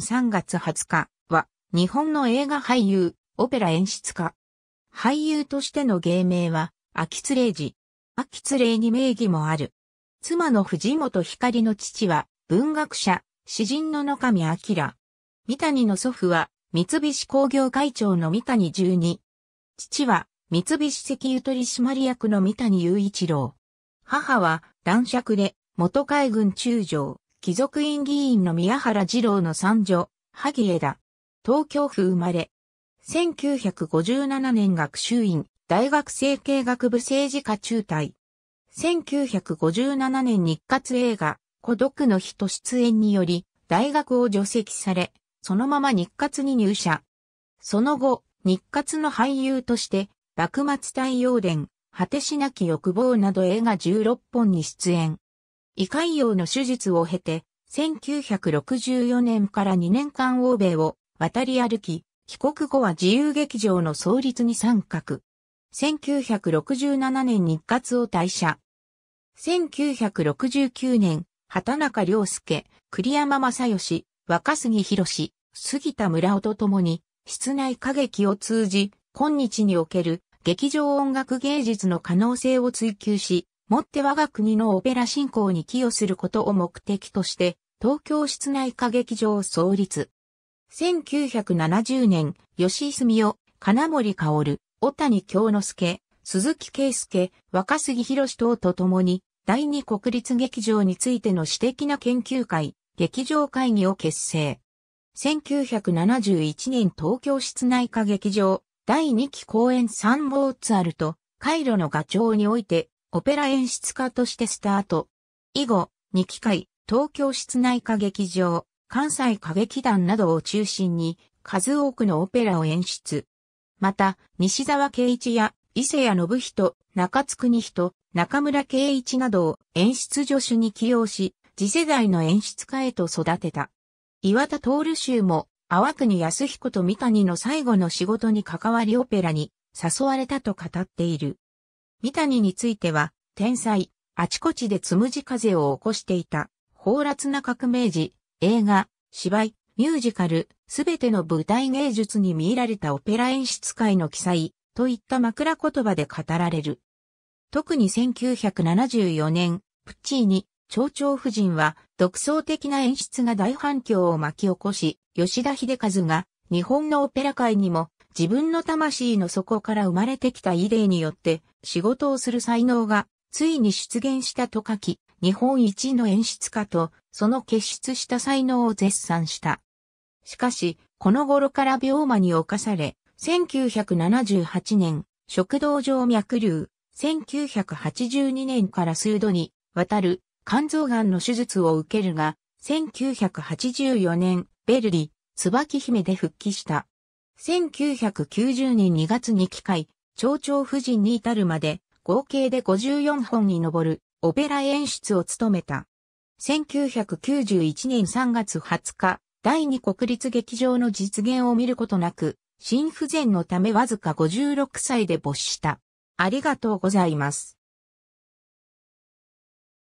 3月20日は日本の映画俳優、オペラ演出家。俳優としての芸名は、秋津礼二。秋津礼に名義もある。妻の藤本光の父は、文学者、詩人の野上明。三谷の祖父は、三菱工業会長の三谷十二。父は、三菱石油取締役の三谷雄一郎。母は、男爵で、元海軍中将。貴族院議員の宮原二郎の三女、萩枝。東京府生まれ。1957年学習院、大学生系学部政治科中退。1957年日活映画、孤独の日と出演により、大学を除籍され、そのまま日活に入社。その後、日活の俳優として、幕末太陽伝、果てしなき欲望など映画16本に出演。胃潰瘍の手術を経て、1964年から2年間欧米を渡り歩き、帰国後は自由劇場の創立に参画。1967年日活を退社。1969年、畑中良介、栗山正義、若杉博杉田村尾と共に、室内歌劇を通じ、今日における劇場音楽芸術の可能性を追求し、もって我が国のオペラ振興に寄与することを目的として、東京室内歌劇場を創立。1970年、吉井住夫、金森薫、小谷京之助、鈴木圭介、若杉博等と共に、第二国立劇場についての私的な研究会、劇場会議を結成。1971年東京室内歌劇場、第二期公演参ーツアルと、カイロの画帳において、オペラ演出家としてスタート。以後、2機会、東京室内歌劇場、関西歌劇団などを中心に、数多くのオペラを演出。また、西沢圭一や伊勢谷信人、中津国人、中村圭一などを演出助手に起用し、次世代の演出家へと育てた。岩田徹州も、淡国康彦と三谷の最後の仕事に関わりオペラに誘われたと語っている。三谷については、天才、あちこちでつむじ風を起こしていた、放辣な革命児、映画、芝居、ミュージカル、すべての舞台芸術に見入られたオペラ演出界の記載、といった枕言葉で語られる。特に1974年、プッチーニ、蝶々夫人は、独創的な演出が大反響を巻き起こし、吉田秀和が、日本のオペラ界にも自分の魂の底から生まれてきた異例によって仕事をする才能がついに出現したと書き、日本一の演出家とその結出した才能を絶賛した。しかし、この頃から病魔に侵され、1978年、食道上脈瘤、1982年から数度にわたる肝臓がんの手術を受けるが、1984年、ベルリ、椿姫で復帰した。1990年2月に機械、蝶々夫人に至るまで、合計で54本に上るオペラ演出を務めた。1991年3月20日、第二国立劇場の実現を見ることなく、心不全のためわずか56歳で没した。ありがとうございます。